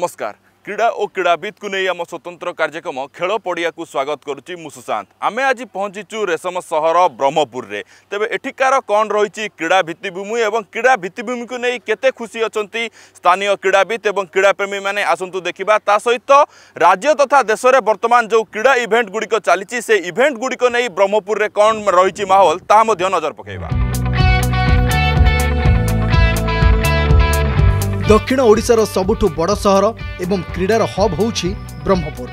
নমস্কার ক্রীড়া ও ক্রীড়াবিদকু নিয়ে আমার স্বতন্ত্র কার্যক্রম খেল পড়িয়া স্বাগত করছি মু সুশান্ত আমি আজ পৌঁছিছু রেশম সহর ব্রহ্মপুরে তবে এঠিকার কণ রয়েছে ক্রীড়া ভিত্তিভূমি এবং ক্রীড়া ভিত্তিভূমিকে নিয়ে কেতে খুশি অনেক স্থানীয় ক্রীড়াবিদ এবং ক্রীড়াপ্রেমী মানে আসন্তু দেখা তা সহিত রাজ্য তথা দেশের বর্তমান যে ক্রীড়া ইভেন্ট গুড়ি চালছে সেই ইভেন্ট গুড়ি নিয়ে ব্রহ্মপুরে কণ রয়েছে মাহল তাহা নজর পকাইবা ଦକ୍ଷିଣ ଓଡ଼ିଶାର ସବୁଠୁ ବଡ଼ ସହର ଏବଂ କ୍ରୀଡ଼ାର ହବ୍ ହେଉଛି ବ୍ରହ୍ମପୁର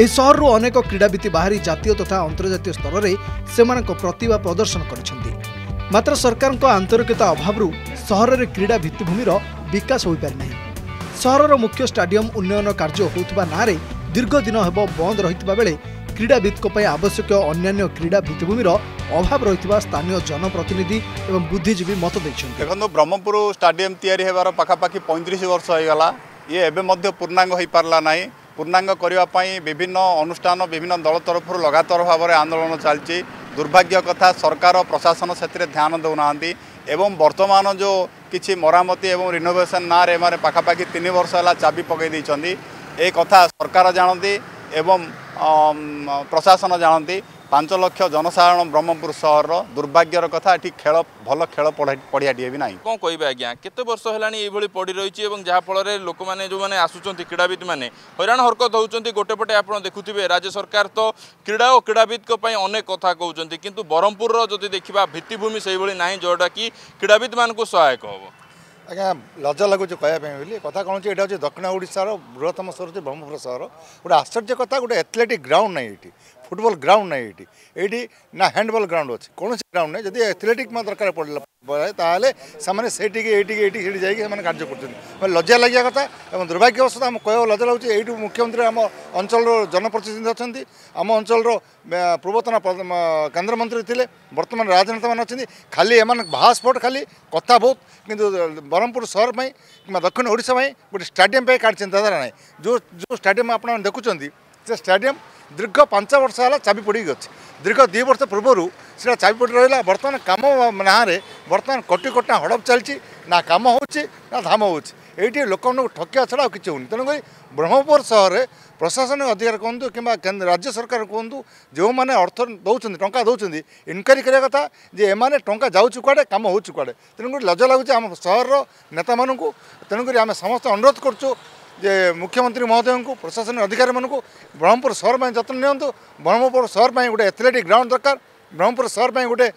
ଏହି ସହରରୁ ଅନେକ କ୍ରୀଡ଼ାବିତ ବାହାରି ଜାତୀୟ ତଥା ଅନ୍ତର୍ଜାତୀୟ ସ୍ତରରେ ସେମାନଙ୍କ ପ୍ରତିଭା ପ୍ରଦର୍ଶନ କରିଛନ୍ତି ମାତ୍ର ସରକାରଙ୍କ ଆନ୍ତରିକତା ଅଭାବରୁ ସହରରେ କ୍ରୀଡ଼ା ଭିତ୍ତିଭୂମିର ବିକାଶ ହୋଇପାରିନାହିଁ ସହରର ମୁଖ୍ୟ ଷ୍ଟାଡିୟମ୍ ଉନ୍ନୟନ କାର୍ଯ୍ୟ ହେଉଥିବା ନାଁରେ ଦୀର୍ଘ ଦିନ ହେବ ବନ୍ଦ ରହିଥିବା ବେଳେ କ୍ରୀଡ଼ାବିତ୍ଙ୍କ ପାଇଁ ଆବଶ୍ୟକ ଅନ୍ୟାନ୍ୟ କ୍ରୀଡ଼ା ଭିତ୍ତିଭୂମିର ଅଭାବ ରହିଥିବା ସ୍ଥାନୀୟ ଜନପ୍ରତିନିଧି ଏବଂ ବୁଦ୍ଧିଜୀବୀ ମତ ଦେଇଛନ୍ତି ଦେଖନ୍ତୁ ବ୍ରହ୍ମପୁର ଷ୍ଟାଡିୟମ୍ ତିଆରି ହେବାର ପାଖାପାଖି ପଇଁତିରିଶ ବର୍ଷ ହୋଇଗଲା ଇଏ ଏବେ ମଧ୍ୟ ପୂର୍ଣ୍ଣାଙ୍ଗ ହୋଇପାରିଲା ନାହିଁ ପୂର୍ଣ୍ଣାଙ୍ଗ କରିବା ପାଇଁ ବିଭିନ୍ନ ଅନୁଷ୍ଠାନ ବିଭିନ୍ନ ଦଳ ତରଫରୁ ଲଗାତର ଭାବରେ ଆନ୍ଦୋଳନ ଚାଲିଛି ଦୁର୍ଭାଗ୍ୟ କଥା ସରକାର ପ୍ରଶାସନ ସେଥିରେ ଧ୍ୟାନ ଦେଉନାହାନ୍ତି ଏବଂ ବର୍ତ୍ତମାନ ଯେଉଁ କିଛି ମରାମତି ଏବଂ ରିନୋଭେସନ୍ ନାଁରେ ଏମାନେ ପାଖାପାଖି ତିନି ବର୍ଷ ହେଲା ଚାବି ପକାଇ ଦେଇଛନ୍ତି ଏ କଥା ସରକାର ଜାଣନ୍ତି ଏବଂ ପ୍ରଶାସନ ଜାଣନ୍ତି ପାଞ୍ଚ ଲକ୍ଷ ଜନସାଧାରଣ ବ୍ରହ୍ମପୁର ସହରର ଦୁର୍ଭାଗ୍ୟର କଥା ଏଠି ଖେଳ ଭଲ ଖେଳ ପଡ଼ିଆଟିଏ ବି ନାହିଁ କ'ଣ କହିବେ ଆଜ୍ଞା କେତେ ବର୍ଷ ହେଲାଣି ଏଇଭଳି ପଡ଼ି ରହିଛି ଏବଂ ଯାହାଫଳରେ ଲୋକମାନେ ଯେଉଁମାନେ ଆସୁଛନ୍ତି କ୍ରୀଡ଼ାବିତ୍ମାନେ ହଇରାଣ ହରକତ ହେଉଛନ୍ତି ଗୋଟେ ପଟେ ଆପଣ ଦେଖୁଥିବେ ରାଜ୍ୟ ସରକାର ତ କ୍ରୀଡ଼ା ଓ କ୍ରୀଡ଼ାବିତ୍ଙ୍କ ପାଇଁ ଅନେକ କଥା କହୁଛନ୍ତି କିନ୍ତୁ ବ୍ରହ୍ମପୁରର ଯଦି ଦେଖିବା ଭିତ୍ତିଭୂମି ସେଇଭଳି ନାହିଁ ଯେଉଁଟାକି କ୍ରୀଡ଼ାବିତ୍ମାନଙ୍କୁ ସହାୟକ ହେବ ଆଜ୍ଞା ଲଜ ଲାଗୁଛି କହିବା ପାଇଁ ବୋଲି କଥା କ'ଣ ହେଉଛି ଏଇଟା ହେଉଛି ଦକ୍ଷିଣ ଓଡ଼ିଶାର ବୃହତ୍ତମ ସହର ହେଉଛି ବ୍ରହ୍ମପୁର ସହର ଗୋଟେ ଆଶ୍ଚର୍ଯ୍ୟ କଥା ଗୋଟେ ଏଥଲେଟିକ୍ ଗ୍ରାଉଣ୍ଡ ନାହିଁ ଏଇଠି ଫୁଟବଲ ଗ୍ରାଉଣ୍ଡ ନାହିଁ ଏଇଠି ଏଇଠି ନା ହ୍ୟାଣ୍ଡବଲ୍ ଗ୍ରାଉଣ୍ଡ ଅଛି କୌଣସି ଗ୍ରାଉଣ୍ଡ ନାହିଁ ଯଦି ଆଥଲେଟିକ୍માં ଦରକାର ପଡ଼ିଲା ତାହେଲେ ସେମାନେ ସେଇଠିକି ଏଇଠିକି ଏଇଠି ସେଇଠି ଯାଇକି ସେମାନେ କାର୍ଯ୍ୟ କରୁଛନ୍ତି ଲଜ୍ଜା ଲାଗିବା କଥା ଏବଂ ଦୁର୍ଭାଗ୍ୟବଶତଃ ଆମ କହିବାକୁ ଲଜ୍ଜା ଲାଗୁଛି ଏଇଠୁ ମୁଖ୍ୟମନ୍ତ୍ରୀ ଆମ ଅଞ୍ଚଳର ଜନପ୍ରତିନିଧି ଅଛନ୍ତି ଆମ ଅଞ୍ଚଳର ପୂର୍ବତନ କେନ୍ଦ୍ରମନ୍ତ୍ରୀ ଥିଲେ ବର୍ତ୍ତମାନ ରାଜନେତାମାନେ ଅଛନ୍ତି ଖାଲି ଏମାନେ ଭାସ୍ପୋର୍ଟ ଖାଲି କଥା ବହୁତ କିନ୍ତୁ ବ୍ରହ୍ମପୁର ସହର ପାଇଁ କିମ୍ବା ଦକ୍ଷିଣ ଓଡ଼ିଶା ପାଇଁ ଗୋଟେ ଷ୍ଟାଡ଼ିୟମ୍ ପାଇଁ କାଢ଼ି ଚିନ୍ତାଧାରା ନାହିଁ ଯେଉଁ ଯେଉଁ ଷ୍ଟାଡ଼ିୟମ୍ ଆପଣ ଦେଖୁଛନ୍ତି ସେ ଷ୍ଟାଡ଼ିୟମ୍ ଦୀର୍ଘ ପାଞ୍ଚ ବର୍ଷ ହେଲା ଚାବି ପଡ଼ିକି ଅଛି ଦୀର୍ଘ ଦୁଇ ବର୍ଷ ପୂର୍ବରୁ ସେଇଟା ଚାବି ପଡ଼ି ରହିଲା ବର୍ତ୍ତମାନ କାମ ନାଁରେ ବର୍ତ୍ତମାନ କୋଟି କୋଟି ହଡ଼ପ ଚାଲିଛି ନା କାମ ହେଉଛି ନା ଧାମ ହେଉଛି ଏଇଠି ଲୋକମାନଙ୍କୁ ଠକିବା ଛଡ଼ା ଆଉ କିଛି ହେଉନି ତେଣୁକରି ବ୍ରହ୍ମପୁର ସହରରେ ପ୍ରଶାସନିକ ଅଧିକାରୀ କୁହନ୍ତୁ କିମ୍ବା ରାଜ୍ୟ ସରକାର କୁହନ୍ତୁ ଯେଉଁମାନେ ଅର୍ଥ ଦେଉଛନ୍ତି ଟଙ୍କା ଦେଉଛନ୍ତି ଇନକ୍ୱାରି କରିବା କଥା ଯେ ଏମାନେ ଟଙ୍କା ଯାଉଛି କୁଆଡ଼େ କାମ ହେଉଛି କୁଆଡ଼େ ତେଣୁକରି ଲଜ ଲାଗୁଛି ଆମ ସହରର ନେତାମାନଙ୍କୁ ତେଣୁକରି ଆମେ ସମସ୍ତେ ଅନୁରୋଧ କରୁଛୁ ଯେ ମୁଖ୍ୟମନ୍ତ୍ରୀ ମହୋଦୟଙ୍କୁ ପ୍ରଶାସନିକ ଅଧିକାରୀମାନଙ୍କୁ ବ୍ରହ୍ମପୁର ସହର ପାଇଁ ଯତ୍ନ ନିଅନ୍ତୁ ବ୍ରହ୍ମପୁର ସହର ପାଇଁ ଗୋଟେ ଆଥଲେଟିକ୍ ଗ୍ରାଉଣ୍ଡ ଦରକାର ବ୍ରହ୍ମପୁର ସହର ପାଇଁ ଗୋଟେ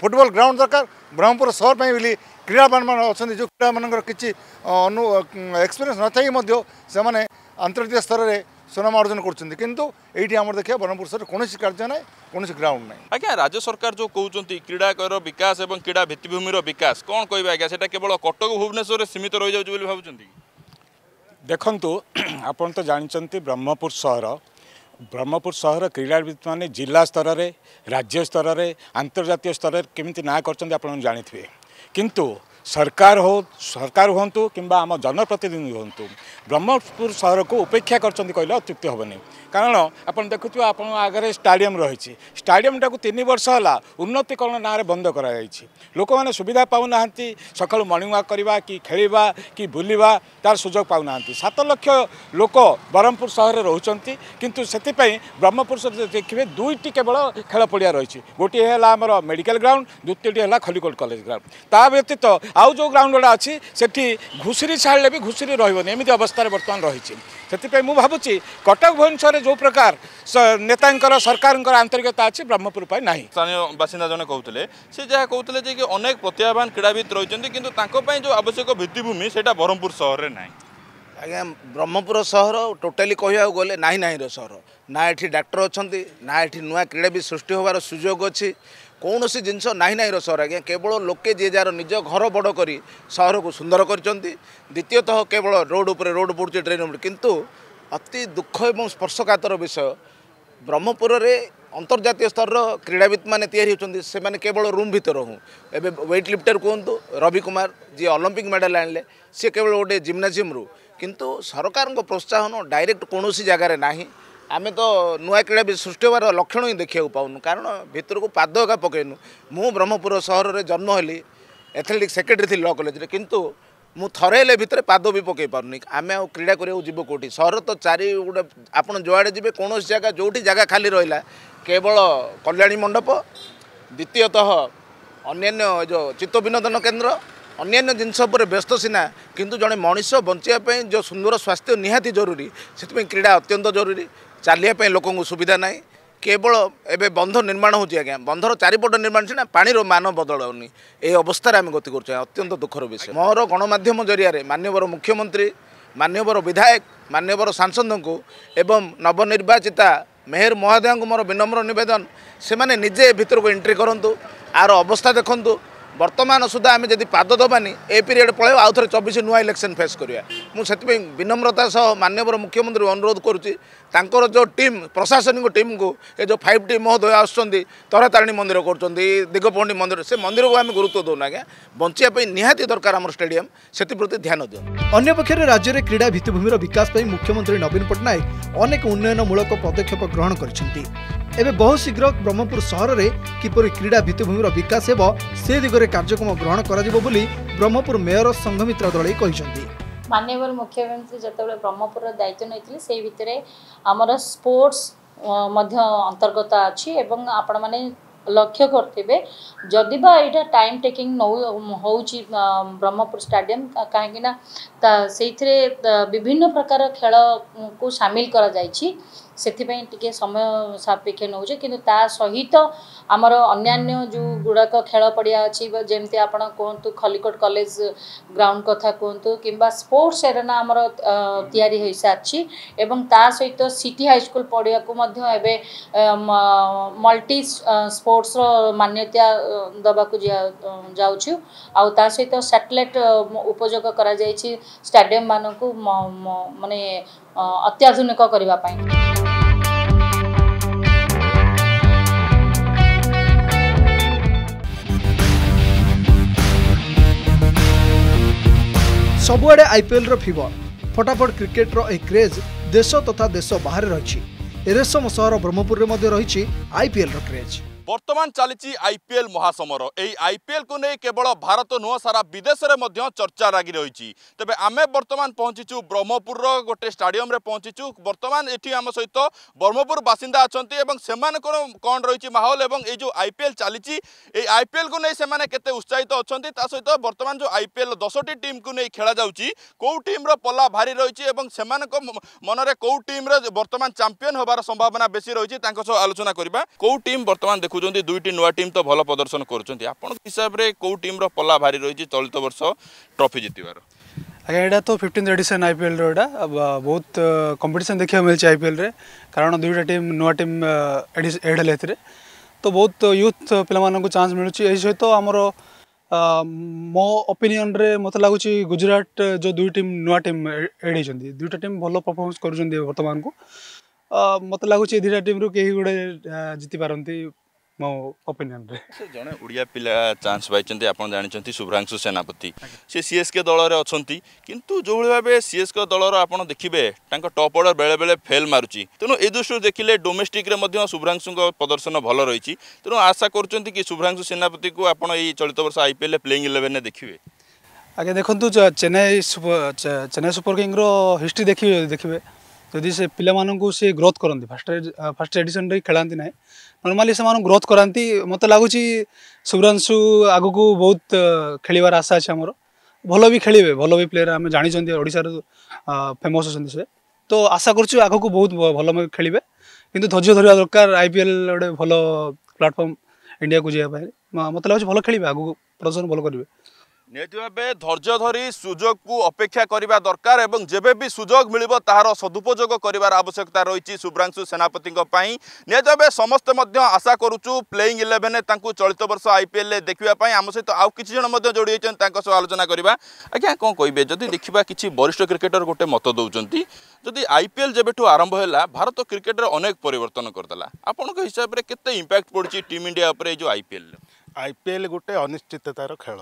ଫୁଟବଲ ଗ୍ରାଉଣ୍ଡ ଦରକାର ବ୍ରହ୍ମପୁର ସହର ପାଇଁ ବୋଲି କ୍ରୀଡ଼ାବାନମାନେ ଅଛନ୍ତି ଯେଉଁ କ୍ରୀଡ଼ାମାନଙ୍କର କିଛି ଅନୁ ଏକ୍ସପିରିଏନ୍ସ ନଥାଇକି ମଧ୍ୟ ସେମାନେ ଆନ୍ତର୍ଜାତୀୟ ସ୍ତରରେ ସୁନାମ ଅର୍ଜନ କରୁଛନ୍ତି କିନ୍ତୁ ଏଇଠି ଆମର ଦେଖିବା ବ୍ରହ୍ମପୁର ସହରରେ କୌଣସି କାର୍ଯ୍ୟ ନାହିଁ କୌଣସି ଗ୍ରାଉଣ୍ଡ ନାହିଁ ଆଜ୍ଞା ରାଜ୍ୟ ସରକାର ଯେଉଁ କହୁଛନ୍ତି କ୍ରୀଡ଼ାର ବିକାଶ ଏବଂ କ୍ରୀଡ଼ା ଭିତ୍ତିଭୂମିର ବିକାଶ କ'ଣ କହିବେ ଆଜ୍ଞା ସେଟା କେବଳ କଟକ ଭୁବନେଶ୍ୱରରେ ସୀମିତ ରହିଯାଉଛି ବୋଲି ଭାବୁଛନ୍ତି ଦେଖନ୍ତୁ ଆପଣ ତ ଜାଣିଛନ୍ତି ବ୍ରହ୍ମପୁର ସହର ବ୍ରହ୍ମପୁର ସହର କ୍ରୀଡ଼ାବିତମାନେ ଜିଲ୍ଲା ସ୍ତରରେ ରାଜ୍ୟ ସ୍ତରରେ ଆନ୍ତର୍ଜାତୀୟ ସ୍ତରରେ କେମିତି ନାଁ କରିଛନ୍ତି ଆପଣ ଜାଣିଥିବେ କିନ୍ତୁ सरकार हो सरकार हुतु कम्बा आम जनप्रतिनिधि हामी ब्रह्मपुर को उपेक्षा गरिन्छ कहिले अत्युक्त हेन कारण आएको आग्रह स्टाडम रहेडमटा तिन वर्ष होला उन्नतिकरण न बन्द गराइन्छ लोक मैले सुविधा पाँदै सक्लु मर्निङ व्वक खेवा कि तार सुजोग सुझो पाँदै सात लक्ष लोक ब्रह्मपुर सहरे किन ब्रह्मपुर देखि दुईटी केवल खेल पडिया रहेला मेडिकल ग्राउंड द्वितीय होला खलिकोट कलेज ग्राउंड ता व्यतीत ଆଉ ଯେଉଁ ଗ୍ରାଉଣ୍ଡଗୁଡ଼ା ଅଛି ସେଠି ଘୁଷୁରୀ ଛାଡ଼ିଲେ ବି ଘୁଷୁରୀ ରହିବନି ଏମିତି ଅବସ୍ଥାରେ ବର୍ତ୍ତମାନ ରହିଛି ସେଥିପାଇଁ ମୁଁ ଭାବୁଛି କଟକ ଭୁବନେଶ୍ୱରରେ ଯେଉଁ ପ୍ରକାର ନେତାଙ୍କର ସରକାରଙ୍କର ଆନ୍ତରିକତା ଅଛି ବ୍ରହ୍ମପୁର ପାଇଁ ନାହିଁ ସ୍ଥାନୀୟ ବାସିନ୍ଦା ଜଣେ କହୁଥିଲେ ସେ ଯାହା କହୁଥିଲେ ଯେ କି ଅନେକ ପ୍ରତ୍ୟାହବାନ କ୍ରୀଡ଼ାବିତ ରହିଛନ୍ତି କିନ୍ତୁ ତାଙ୍କ ପାଇଁ ଯେଉଁ ଆବଶ୍ୟକ ଭିତ୍ତିଭୂମି ସେଇଟା ବ୍ରହ୍ମପୁର ସହରରେ ନାହିଁ ଆଜ୍ଞା ବ୍ରହ୍ମପୁର ସହର ଟୋଟାଲି କହିବାକୁ ଗଲେ ନାହିଁ ନାହିଁର ସହର ନା ଏଠି ଡାକ୍ତର ଅଛନ୍ତି ନା ଏଠି ନୂଆ କ୍ରୀଡ଼ା ବି ସୃଷ୍ଟି ହେବାର ସୁଯୋଗ ଅଛି କୌଣସି ଜିନିଷ ନାହିଁ ନାହିଁର ସହର ଆଜ୍ଞା କେବଳ ଲୋକେ ଯିଏ ଯାହାର ନିଜ ଘର ବଡ଼ କରି ସହରକୁ ସୁନ୍ଦର କରିଛନ୍ତି ଦ୍ୱିତୀୟତଃ କେବଳ ରୋଡ଼ ଉପରେ ରୋଡ଼ ପଡ଼ୁଛି ଡ୍ରେନ୍ ଉପରେ କିନ୍ତୁ ଅତି ଦୁଃଖ ଏବଂ ସ୍ପର୍ଶକାତର ବିଷୟ ବ୍ରହ୍ମପୁରରେ ଅନ୍ତର୍ଜାତୀୟ ସ୍ତରର କ୍ରୀଡ଼ାବିତ୍ମାନେ ତିଆରି ହେଉଛନ୍ତି ସେମାନେ କେବଳ ରୁମ୍ ଭିତର ହଉ ଏବେ ୱେଟ୍ ଲିଫ୍ଟର କୁହନ୍ତୁ ରବି କୁମାର ଯିଏ ଅଲମ୍ପିକ୍ ମେଡ଼ାଲ୍ ଆଣିଲେ ସିଏ କେବଳ ଗୋଟେ ଜିମ୍ନାଜିୟମ୍ରୁ କିନ୍ତୁ ସରକାରଙ୍କ ପ୍ରୋତ୍ସାହନ ଡାଇରେକ୍ଟ କୌଣସି ଜାଗାରେ ନାହିଁ ଆମେ ତ ନୂଆ କ୍ରୀଡ଼ା ବି ସୃଷ୍ଟି ହେବାର ଲକ୍ଷଣ ହିଁ ଦେଖିବାକୁ ପାଉନୁ କାରଣ ଭିତରକୁ ପାଦ ଏକା ପକାଇନୁ ମୁଁ ବ୍ରହ୍ମପୁର ସହରରେ ଜନ୍ମ ହେଲି ଏଥଲେଟିକ୍ ସେକ୍ରେଟାରୀ ଥିଲି ଲ କଲେଜରେ କିନ୍ତୁ ମୁଁ ଥରେ ହେଲେ ଭିତରେ ପାଦ ବି ପକାଇ ପାରୁନି ଆମେ ଆଉ କ୍ରୀଡ଼ା କରିବାକୁ ଯିବୁ କେଉଁଠି ସହର ତ ଚାରି ଗୋଟେ ଆପଣ ଯୁଆଡ଼େ ଯିବେ କୌଣସି ଜାଗା ଯେଉଁଠି ଜାଗା ଖାଲି ରହିଲା କେବଳ କଲ୍ୟାଣୀ ମଣ୍ଡପ ଦ୍ୱିତୀୟତଃ ଅନ୍ୟାନ୍ୟ ଯେଉଁ ଚିତ୍ତ ବିନୋଦନ କେନ୍ଦ୍ର ଅନ୍ୟାନ୍ୟ ଜିନିଷ ଉପରେ ବ୍ୟସ୍ତ ସିନା କିନ୍ତୁ ଜଣେ ମଣିଷ ବଞ୍ଚିବା ପାଇଁ ଯେଉଁ ସୁନ୍ଦର ସ୍ୱାସ୍ଥ୍ୟ ନିହାତି ଜରୁରୀ ସେଥିପାଇଁ କ୍ରୀଡ଼ା ଅତ୍ୟନ୍ତ ଜରୁରୀ ଚାଲିବା ପାଇଁ ଲୋକଙ୍କୁ ସୁବିଧା ନାହିଁ କେବଳ ଏବେ ବନ୍ଧ ନିର୍ମାଣ ହେଉଛି ଆଜ୍ଞା ବନ୍ଧର ଚାରିପଟ ନିର୍ମାଣ ସିନା ପାଣିର ମାନ ବଦଳାଉନି ଏହି ଅବସ୍ଥାରେ ଆମେ ଗତି କରୁଛେ ଅତ୍ୟନ୍ତ ଦୁଃଖର ବିଷୟ ମୋର ଗଣମାଧ୍ୟମ ଜରିଆରେ ମାନ୍ୟବର ମୁଖ୍ୟମନ୍ତ୍ରୀ ମାନ୍ୟବର ବିଧାୟକ ମାନ୍ୟବର ସାଂସଦଙ୍କୁ ଏବଂ ନବନିର୍ବାଚିତା মেহের মহাদেয়াঙ্কু মোর বিনম্র নিবেদন সেমানে নিজে ভিতরক এন্ট্রি করতু আর অবস্থা দেখুন ବର୍ତ୍ତମାନ ସୁଦ୍ଧା ଆମେ ଯଦି ପାଦ ଦେବାନି ଏ ପିରିୟଡ଼ ପଳେଇବ ଆଉ ଥରେ ଚବିଶ ନୂଆ ଇଲେକ୍ସନ୍ ଫେସ୍ କରିବା ମୁଁ ସେଥିପାଇଁ ବିନମ୍ରତା ସହ ମାନ୍ୟବର ମୁଖ୍ୟମନ୍ତ୍ରୀ ଅନୁରୋଧ କରୁଛି तांकर जो टीम, प्रशासन टी कु फाइभ डि महोदय आसुन्छ तरतारिणी मन्दिर मन्दिर मन्दिर गुरुत्व दौन अञ्चाइ नियम्रति ध्यान दिउ अन्य पक्षले क्रिडा भितिभूमिर बिकासपै मुख्यमन्त्री नवीन पट्टनायक अनेक उन्नयन मूलक पदक्षेप ग्रहण गरिन्छ ए बहु शीघ्र ब्रह्मपुर सहरे किपरि क्रीडा भिमिर वकासगक्रम ग्रहण हुनु ब्रह्मपुर मेयर सङ्घमित दलै रह ମାନ୍ୟବର ମୁଖ୍ୟମନ୍ତ୍ରୀ ଯେତେବେଳେ ବ୍ରହ୍ମପୁରର ଦାୟିତ୍ୱ ନେଇଥିଲେ ସେଇ ଭିତରେ ଆମର ସ୍ପୋର୍ଟସ୍ ମଧ୍ୟ ଅନ୍ତର୍ଗତ ଅଛି ଏବଂ ଆପଣମାନେ ଲକ୍ଷ୍ୟ କରିଥିବେ ଯଦି ବା ଏଇଟା ଟାଇମ୍ ଟେକିଂ ହେଉଛି ବ୍ରହ୍ମପୁର ଷ୍ଟାଡ଼ିୟମ୍ କାହିଁକିନା ତା ସେଇଥିରେ ବିଭିନ୍ନ ପ୍ରକାର ଖେଳକୁ ସାମିଲ କରାଯାଇଛି ସେଥିପାଇଁ ଟିକେ ସମୟ ସାପେକ୍ଷ ନେଉଛେ କିନ୍ତୁ ତା ସହିତ ଆମର ଅନ୍ୟାନ୍ୟ ଯେଉଁ ଗୁଡ଼ାକ ଖେଳ ପଡ଼ିଆ ଅଛି ଯେମିତି ଆପଣ କୁହନ୍ତୁ ଖଲିକୋଟ କଲେଜ ଗ୍ରାଉଣ୍ଡ କଥା କୁହନ୍ତୁ କିମ୍ବା ସ୍ପୋର୍ଟସ ଏରେନା ଆମର ତିଆରି ହୋଇସାରିଛି ଏବଂ ତା ସହିତ ସିଟି ହାଇସ୍କୁଲ ପଡ଼ିଆକୁ ମଧ୍ୟ ଏବେ ମଲ୍ଟି ସ୍ପୋର୍ଟସର ମାନ୍ୟତା ଦେବାକୁ ଯାଉଛୁ ଆଉ ତା ସହିତ ସାଟେଲାଇଟ୍ ଉପଯୋଗ କରାଯାଇଛି ଷ୍ଟାଡିୟମ ମାନଙ୍କୁ ମାନେ ଅତ୍ୟାଧୁନିକ କରିବା ପାଇଁ ସବୁଆଡ଼େ ଆଇପିଏଲ୍ର ଫିବର ଫଟାଫଟ କ୍ରିକେଟର ଏହି କ୍ରେଜ୍ ଦେଶ ତଥା ଦେଶ ବାହାରେ ରହିଛି ଏରେସମ ସହର ବ୍ରହ୍ମପୁରରେ ମଧ୍ୟ ରହିଛି ଆଇପିଏଲ୍ର କ୍ରେଜ୍ বর্তমান চালিছি আইপিএল মহাসমর এই আইপিএল কু কেবল ভারত নুহ সারা বিদেশে মধ্যে চর্চা লাগি রয়েছে তবে আমি বর্তমান পৌঁছিছু ব্রহ্মপুর গোটে স্টাডিয়ামে পৌঁছিছু বর্তমান এটি আমার সহ ব্রহ্মপুর বাসিন্দা অনেক এবং সে কন রয়েছে মাহল এবং এই যে আইপিএল চালিছি এই আইপিএল কু সে কেতে উৎসাহিত অনেক তা সহ বর্তমান যে আইপিএল দশটি টিম কু খেলা যাচ্ছি কেউ টিম্র পল্লা ভারী রয়েছে এবং সে মনে কেউ টিম্রে বর্তমান চাম্পিয়ন হবার সম্ভাবনা বেশি রয়েছে তাঁর সহ আলোচনা করা কেউ টিম বর্তমান দেখ দেখুম দুইটি নূয়া টিম তো ভাল প্রদর্শন করছেন আপনার হিসাবে কেউ টিম্র পল্লা ভারি রয়েছে চলিত বর্ষ ট্রফি জিতবার ଆଜ୍ଞା ଏଇଟା ତ ଫିଫ୍ଟିନ୍ଥ ଏଡ଼ିସନ୍ ଆଇପିଏଲ୍ର ଏଇଟା ବହୁତ କମ୍ପିଟିସନ୍ ଦେଖିବାକୁ ମିଳିଛି ଆଇପିଏଲ୍ରେ କାରଣ ଦୁଇଟା ଟିମ୍ ନୂଆ ଟିମ୍ ଏଡ୍ ହେଲେ ଏଥିରେ ତ ବହୁତ ୟୁଥ୍ ପିଲାମାନଙ୍କୁ ଚାନ୍ସ ମିଳୁଛି ଏହି ସହିତ ଆମର ମୋ ଓପିନିଅନ୍ରେ ମୋତେ ଲାଗୁଛି ଗୁଜୁରାଟ ଯେଉଁ ଦୁଇ ଟିମ୍ ନୂଆ ଟିମ୍ ଏଡ୍ ହେଇଛନ୍ତି ଦୁଇଟା ଟିମ୍ ଭଲ ପରଫର୍ମାନ୍ସ କରୁଛନ୍ତି ବର୍ତ୍ତମାନକୁ ମୋତେ ଲାଗୁଛି ଏ ଦୁଇଟା ଟିମ୍ରୁ କେହି ଗୋଟେ ଜିତିପାରନ୍ତି ମୋ ଓପିନିଅନ୍ରେ ସେ ଜଣେ ଓଡ଼ିଆ ପିଲା ଚାନ୍ସ ପାଇଛନ୍ତି ଆପଣ ଜାଣିଛନ୍ତି ଶୁଭ୍ରାଂଶୁ ସେନାପତି ସେ ସିଏସ୍କେ ଦଳରେ ଅଛନ୍ତି କିନ୍ତୁ ଯେଉଁଭଳି ଭାବେ ସିଏସ୍କେ ଦଳର ଆପଣ ଦେଖିବେ ତାଙ୍କ ଟପ୍ ଅର୍ଡ଼ର ବେଳେବେଳେ ଫେଲ୍ ମାରୁଛି ତେଣୁ ଏ ଦୃଷ୍ଟିରୁ ଦେଖିଲେ ଡୋମେଷ୍ଟିକ୍ରେ ମଧ୍ୟ ଶୁଭ୍ରାଂଶୁଙ୍କ ପ୍ରଦର୍ଶନ ଭଲ ରହିଛି ତେଣୁ ଆଶା କରୁଛନ୍ତି କି ଶୁଭ୍ରାଂଶୁ ସେନାପତିକୁ ଆପଣ ଏଇ ଚଳିତ ବର୍ଷ ଆଇପିଏଲ୍ରେ ପ୍ଲେଇଂ ଇଲେଭେନ୍ରେ ଦେଖିବେ ଆଜ୍ଞା ଦେଖନ୍ତୁ ଚେନ୍ନାଇ ଚେନ୍ନାଇ ସୁପର କିଙ୍ଗର ହିଷ୍ଟ୍ରି ଦେଖିବେ ଯଦି ଦେଖିବେ ଯଦି ସେ ପିଲାମାନଙ୍କୁ ସେ ଗ୍ରୋଥ୍ କରନ୍ତି ଫାଷ୍ଟ ଫାଷ୍ଟ ଏଡ଼ିସନ୍ରେ ଖେଳାନ୍ତି ନାହିଁ ନର୍ମାଲି ସେମାନଙ୍କୁ ଗ୍ରୋଥ୍ କରାନ୍ତି ମୋତେ ଲାଗୁଛି ଶୁଭ୍ରାଂଶୁ ଆଗକୁ ବହୁତ ଖେଳିବାର ଆଶା ଅଛି ଆମର ଭଲ ବି ଖେଳିବେ ଭଲ ବି ପ୍ଲେୟର୍ ଆମେ ଜାଣିଛନ୍ତି ଓଡ଼ିଶାର ଫେମସ୍ ଅଛନ୍ତି ସେ ତ ଆଶା କରୁଛୁ ଆଗକୁ ବହୁତ ଭଲ ଖେଳିବେ କିନ୍ତୁ ଧୈର୍ଯ୍ୟ ଧରିବା ଦରକାର ଆଇ ପି ଏଲ୍ ଗୋଟେ ଭଲ ପ୍ଲାଟଫର୍ମ ଇଣ୍ଡିଆକୁ ଯିବା ପାଇଁ ମୋତେ ଲାଗୁଛି ଭଲ ଖେଳିବେ ଆଗକୁ ପ୍ରଦର୍ଶନ ଭଲ କରିବେ ନିହାତି ଭାବେ ଧୈର୍ଯ୍ୟ ଧରି ସୁଯୋଗକୁ ଅପେକ୍ଷା କରିବା ଦରକାର ଏବଂ ଯେବେ ବି ସୁଯୋଗ ମିଳିବ ତାହାର ସଦୁପଯୋଗ କରିବାର ଆବଶ୍ୟକତା ରହିଛି ଶୁଭ୍ରାଂଶୁ ସେନାପତିଙ୍କ ପାଇଁ ନିହାତି ଭାବେ ସମସ୍ତେ ମଧ୍ୟ ଆଶା କରୁଛୁ ପ୍ଲେଇଂ ଇଲେଭେନ୍ରେ ତାଙ୍କୁ ଚଳିତ ବର୍ଷ ଆଇପିଏଲ୍ରେ ଦେଖିବା ପାଇଁ ଆମ ସହିତ ଆଉ କିଛି ଜଣ ମଧ୍ୟ ଯୋଡ଼ି ହୋଇଛନ୍ତି ତାଙ୍କ ସହ ଆଲୋଚନା କରିବା ଆଜ୍ଞା କ'ଣ କହିବେ ଯଦି ଦେଖିବା କିଛି ବରିଷ୍ଠ କ୍ରିକେଟର ଗୋଟେ ମତ ଦେଉଛନ୍ତି ଯଦି ଆଇପିଏଲ୍ ଯେବେଠୁ ଆରମ୍ଭ ହେଲା ଭାରତ କ୍ରିକେଟରେ ଅନେକ ପରିବର୍ତ୍ତନ କରିଦେଲା ଆପଣଙ୍କ ହିସାବରେ କେତେ ଇମ୍ପାକ୍ଟ ପଡ଼ିଛି ଟିମ୍ ଇଣ୍ଡିଆ ଉପରେ ଏଇ ଯେଉଁ ଆଇପିଏଲ୍ରେ ଆଇପିଏଲ୍ ଗୋଟେ ଅନିଶ୍ଚିତତାର ଖେଳ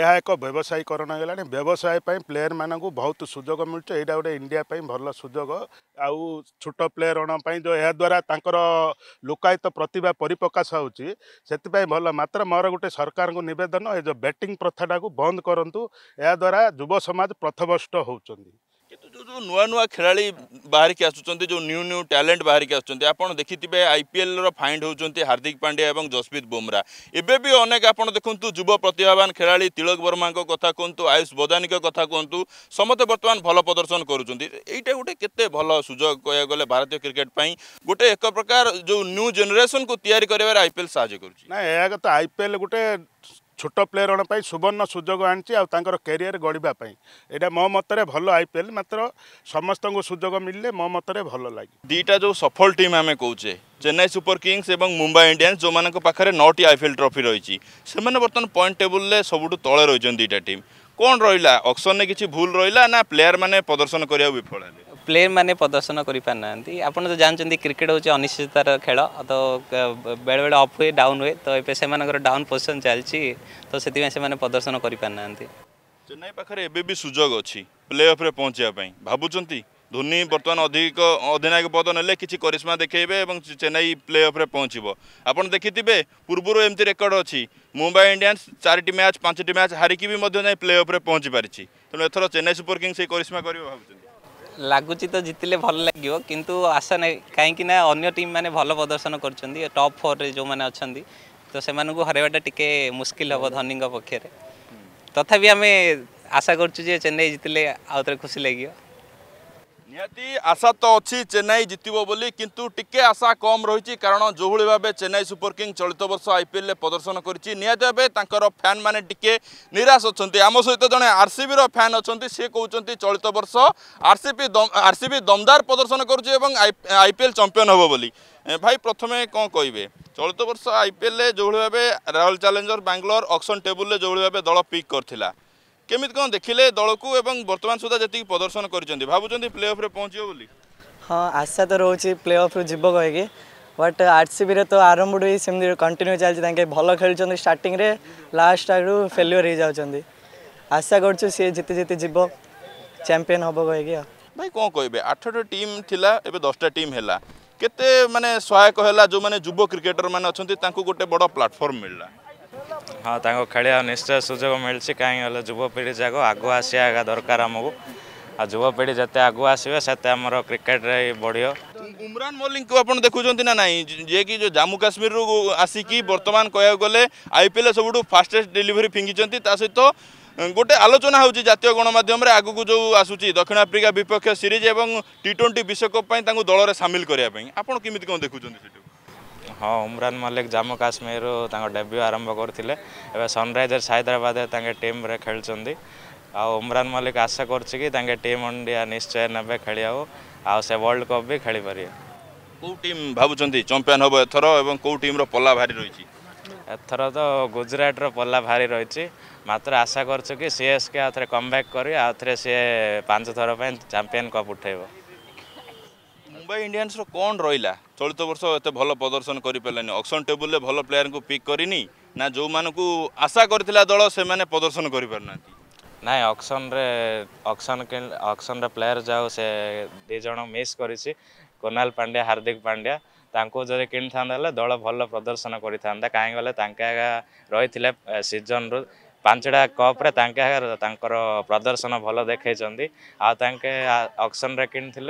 ଏହା ଏକ ବ୍ୟବସାୟୀକରଣ ହେଇଗଲାଣି ବ୍ୟବସାୟ ପାଇଁ ପ୍ଲେୟାରମାନଙ୍କୁ ବହୁତ ସୁଯୋଗ ମିଳୁଛି ଏଇଟା ଗୋଟେ ଇଣ୍ଡିଆ ପାଇଁ ଭଲ ସୁଯୋଗ ଆଉ ଛୋଟ ପ୍ଲେୟର ଅଣ ପାଇଁ ଯେଉଁ ଏହାଦ୍ୱାରା ତାଙ୍କର ଲୁକାୟିତ ପ୍ରତିଭା ପରିପ୍ରକାଶ ହେଉଛି ସେଥିପାଇଁ ଭଲ ମାତ୍ର ମୋର ଗୋଟେ ସରକାରଙ୍କୁ ନିବେଦନ ଏ ଯେଉଁ ବ୍ୟାଟିଂ ପ୍ରଥାଟାକୁ ବନ୍ଦ କରନ୍ତୁ ଏହାଦ୍ୱାରା ଯୁବ ସମାଜ ପ୍ରଥବଷ୍ଟ ହେଉଛନ୍ତି କିନ୍ତୁ ଯେଉଁ ଯେଉଁ ନୂଆ ନୂଆ ଖେଳାଳି ବାହାରିକି ଆସୁଛନ୍ତି ଯେଉଁ ନ୍ୟୁ ନ୍ୟୁ ଟ୍ୟାଲେଣ୍ଟ ବାହାରିକି ଆସୁଛନ୍ତି ଆପଣ ଦେଖିଥିବେ ଆଇପିଏଲ୍ର ଫାଇଣ୍ଡ ହେଉଛନ୍ତି ହାର୍ଦ୍ଦିକ ପାଣ୍ଡ୍ୟା ଏବଂ ଜସପ୍ରୀତ ବୁମ୍ରା ଏବେ ବି ଅନେକ ଆପଣ ଦେଖନ୍ତୁ ଯୁବ ପ୍ରତିଭାବାନ ଖେଳାଳି ତିଳକ ବର୍ମାଙ୍କ କଥା କୁହନ୍ତୁ ଆୟୁଷ ବଦାନୀଙ୍କ କଥା କୁହନ୍ତୁ ସମସ୍ତେ ବର୍ତ୍ତମାନ ଭଲ ପ୍ରଦର୍ଶନ କରୁଛନ୍ତି ଏଇଟା ଗୋଟେ କେତେ ଭଲ ସୁଯୋଗ କହିବାକୁ ଗଲେ ଭାରତୀୟ କ୍ରିକେଟ୍ ପାଇଁ ଗୋଟେ ଏକ ପ୍ରକାର ଯେଉଁ ନ୍ୟୁ ଜେନେରେସନ୍କୁ ତିଆରି କରିବାରେ ଆଇପିଏଲ୍ ସାହାଯ୍ୟ କରୁଛି ନା ଏହା କଥା ଆଇପିଏଲ୍ ଗୋଟେ ছোট ପ୍ଲେୟରମାନଙ୍କ ପାଇଁ ସୁବର୍ଣ୍ଣ ସୁଯୋଗ ଆଣିଛି ଆଉ ତାଙ୍କର କ୍ୟାରିୟର ଗଢ଼ିବା ପାଇଁ ଏଇଟା ମୋ ମତରେ ଭଲ ଆଇ ପି ଏଲ୍ ମାତ୍ର ସମସ୍ତଙ୍କୁ ସୁଯୋଗ ମିଳିଲେ ମୋ ମତରେ ଭଲ ଲାଗେ ଦୁଇଟା ଯେଉଁ ସଫଳ ଟିମ୍ ଆମେ କହୁଛେ ଚେନ୍ନାଇ ସୁପର କିଙ୍ଗସ୍ ଏବଂ ମୁମ୍ବାଇ ଇଣ୍ଡିଆନ୍ସ ଯେଉଁମାନଙ୍କ ପାଖରେ ନଅଟି ଆଇ ପି ଏଲ୍ ଟ୍ରଫି ରହିଛି ସେମାନେ ବର୍ତ୍ତମାନ ପଏଣ୍ଟ ଟେବୁଲରେ ସବୁଠୁ ତଳେ ରହିଛନ୍ତି ଦୁଇଟା ଟିମ୍ କ'ଣ ରହିଲା ଅକ୍ସନରେ କିଛି ଭୁଲ ରହିଲା ନା ପ୍ଲେୟାରମାନେ ପ୍ରଦର୍ଶନ କରିବାକୁ ବିଫଳ ହେଲେ ପ୍ଲେୟର୍ ମାନେ ପ୍ରଦର୍ଶନ କରିପାରୁନାହାନ୍ତି ଆପଣ ତ ଜାଣିଛନ୍ତି କ୍ରିକେଟ୍ ହେଉଛି ଅନିଶ୍ଚିତତାର ଖେଳ ତ ବେଳେବେଳେ ଅଫ୍ ହୁଏ ଡାଉନ୍ ହୁଏ ତ ଏବେ ସେମାନଙ୍କର ଡାଉନ୍ ପୋଜିସନ୍ ଚାଲିଛି ତ ସେଥିପାଇଁ ସେମାନେ ପ୍ରଦର୍ଶନ କରିପାରୁନାହାନ୍ତି ଚେନ୍ନାଇ ପାଖରେ ଏବେ ବି ସୁଯୋଗ ଅଛି ପ୍ଲେ ଅଫ୍ରେ ପହଞ୍ଚିବା ପାଇଁ ଭାବୁଛନ୍ତି ଧୋନି ବର୍ତ୍ତମାନ ଅଧିକ ଅଧିନାୟକ ପଦ ନେଲେ କିଛି କରିସ୍ମା ଦେଖାଇବେ ଏବଂ ଚେନ୍ନାଇ ପ୍ଲେ ଅଫ୍ରେ ପହଞ୍ଚିବ ଆପଣ ଦେଖିଥିବେ ପୂର୍ବରୁ ଏମିତି ରେକର୍ଡ଼ ଅଛି ମୁମ୍ବାଇ ଇଣ୍ଡିଆନ୍ସ ଚାରିଟି ମ୍ୟାଚ୍ ପାଞ୍ଚଟି ମ୍ୟାଚ୍ ହାରିକି ବି ମଧ୍ୟ ଯାଇ ପ୍ଲେ ଅଫ୍ରେ ପହଞ୍ଚି ପାରିଛି ତେଣୁ ଏଥର ଚେନ୍ନାଇ ସୁପର କିଙ୍ଗ୍ସ ସେଇ କରିସ୍ମା କରିବ ଭାବୁଛନ୍ତି ଲାଗୁଛି ତ ଜିତିଲେ ଭଲ ଲାଗିବ କିନ୍ତୁ ଆଶା ନାହିଁ କାହିଁକି ନା ଅନ୍ୟ ଟିମ୍ ମାନେ ଭଲ ପ୍ରଦର୍ଶନ କରୁଛନ୍ତି ଟପ୍ ଫୋର୍ରେ ଯେଉଁମାନେ ଅଛନ୍ତି ତ ସେମାନଙ୍କୁ ହରାଇବାଟା ଟିକେ ମୁସ୍କିଲ ହେବ ଧୋନିଙ୍କ ପକ୍ଷରେ ତଥାପି ଆମେ ଆଶା କରୁଛୁ ଯେ ଚେନ୍ନାଇ ଜିତିଲେ ଆଉ ଥରେ ଖୁସି ଲାଗିବ নিহতি আশা তো অছি চেন্নাই জিতব বলে কিন্তু টিকে আশা কম রয়েছে কারণ যেভাবে ভাবে চেন্নাই সুপর কিং চলিত বর্ষ আইপিএল প্রদর্শন করেছে নিহতি ভাবে তাঁর ফ্যান মানে টিকে নিরাশ অনেক আম সহ জনে আরসিবির ফ্যান অনেক সি কৌন চলিত বর্ষ আরসিপি আরসিবি দমদার প্রদর্শন করছে এবং আইপিএল চম্পিয়ন হব বলে ভাই প্রথমে কম কইবে চলিত বর্ষ আইপিএল যেভাবে ভাবে রয়াল চ্যালেঞ্জর ব্যাঙ্গালোর অকশন টেবুলে যেভাবে ভাবে দল পিক করেছিল কেমিতি কম দেখলে দলকু এবং বর্তমান সুদ্ধা যেত প্রদর্শন করছেন ভাবুন প্লে অফ্রে পৌঁছবে বলে হ্যাঁ আশা তো রয়েছে প্লে অফ্রু যাব কী ବଟ୍ ଆର୍ସିବିରେ ତ ଆରମ୍ଭରୁ ହିଁ ସେମିତି କଣ୍ଟିନ୍ୟୁ ଚାଲିଛି ତାଙ୍କେ ଭଲ ଖେଳୁଛନ୍ତି ଷ୍ଟାର୍ଟିଂରେ ଲାଷ୍ଟ ଆଡ଼ୁ ଫେଲିଓର ହେଇଯାଉଛନ୍ତି ଆଶା କରୁଛୁ ସିଏ ଜିତି ଜିତି ଯିବ ଚାମ୍ପିଅନ୍ ହେବ କହିକି ଆଉ ଭାଇ କ'ଣ କହିବେ ଆଠଟା ଟିମ୍ ଥିଲା ଏବେ ଦଶଟା ଟିମ୍ ହେଲା କେତେ ମାନେ ସହାୟକ ହେଲା ଯେଉଁମାନେ ଯୁବ କ୍ରିକେଟର ମାନେ ଅଛନ୍ତି ତାଙ୍କୁ ଗୋଟେ ବଡ଼ ପ୍ଲାଟଫର୍ମ ମିଳିଲା ହଁ ତାଙ୍କୁ ଖେଳିବା ନିଶ୍ଚୟ ସୁଯୋଗ ମିଳିଛି କାହିଁକି ହେଲେ ଯୁବପିଢ଼ି ଯାକ ଆଗୁଆ ଆସିବା ଏକା ଦରକାର ଆମକୁ ଆଉ ଯୁବପିଢ଼ି ଯେତେ ଆଗୁଆ ଆସିବେ ସେତେ ଆମର କ୍ରିକେଟରେ ବଢ଼ିବ ଉମରାନ ମଲ୍ଲିକଙ୍କୁ ଆପଣ ଦେଖୁଛନ୍ତି ନା ନାହିଁ ଯିଏକି ଯେଉଁ ଜାମ୍ମୁ କାଶ୍ମୀରରୁ ଆସିକି ବର୍ତ୍ତମାନ କହିବାକୁ ଗଲେ ଆଇପିଏଲ୍ ସବୁଠୁ ଫାଷ୍ଟେଷ୍ଟ ଡେଲିଭରି ଫିଙ୍ଗିଛନ୍ତି ତା ସହିତ ଗୋଟେ ଆଲୋଚନା ହେଉଛି ଜାତୀୟ ଗଣମାଧ୍ୟମରେ ଆଗକୁ ଯେଉଁ ଆସୁଛି ଦକ୍ଷିଣ ଆଫ୍ରିକା ବିପକ୍ଷ ସିରିଜ୍ ଏବଂ ଟି ଟ୍ୱେଣ୍ଟି ବିଶ୍ୱକପ୍ ପାଇଁ ତାଙ୍କୁ ଦଳରେ ସାମିଲ କରିବା ପାଇଁ ଆପଣ କେମିତି କ'ଣ ଦେଖୁଛନ୍ତି ସେଠୁ ହଁ ଉମରାନ ମଲ୍ଲିକ ଜାମ୍ମୁ କାଶ୍ମୀରରୁ ତାଙ୍କ ଡେବ୍ୟୁ ଆରମ୍ଭ କରିଥିଲେ ଏବେ ସନରାଇଜର୍ସ ହାଇଦ୍ରାବାଦରେ ତାଙ୍କେ ଟିମ୍ରେ ଖେଳୁଛନ୍ତି ଆଉ ଉମରାନ ମଲ୍ଲିକ ଆଶା କରୁଛି କି ତାଙ୍କେ ଟିମ୍ ଇଣ୍ଡିଆ ନିଶ୍ଚୟ ନେବେ ଖେଳିବାକୁ ଆଉ ସେ ୱାର୍ଲଡ କପ୍ ବି ଖେଳିପାରିବେ କେଉଁ ଟିମ୍ ଭାବୁଛନ୍ତି ଚମ୍ପିଆନ୍ ହେବ ଏଥର ଏବଂ କେଉଁ ଟିମ୍ର ପଲ୍ଲା ଭାରି ରହିଛି ଏଥର ତ ଗୁଜୁରାଟର ପଲ୍ଲା ଭାରି ରହିଛି ମାତ୍ର ଆଶା କରୁଛୁ କି ସିଏସ୍କେ ଆଉ ଥରେ କମ୍ବ୍ୟାକ୍ କରି ଆଉ ଥରେ ସିଏ ପାଞ୍ଚ ଥର ପାଇଁ ଚାମ୍ପିଅନ୍ କପ୍ ଉଠାଇବ মুম্বাই ইন্ডিয়ান্সর কোণ রহলা চলিত বর্ষ এত ভাল প্রদর্শন করে পারলানি অকশন টেবুলে ভাল প্লেয়ার পিক করিনি না যে আশা করে দল সে প্রদর্শন করে পার না না অকশনরে অকশন অকশনর প্লেয়ার যাও সে দুজন মিস করেছি কোনাল পাণ্ড্য়া হার্দিক পাণ্ড্য়া ତାଙ୍କୁ ଯଦି କିଣିଥାନ୍ତା ହେଲେ ଦଳ ଭଲ ପ୍ରଦର୍ଶନ କରିଥାନ୍ତା କାହିଁକି ବୋଲେ ତାଙ୍କେ ରହିଥିଲେ ସିଜନ୍ରୁ पाँचटा कप्रे तर प्रदर्शन भल देखिन्छ आउँ अक्सन किनि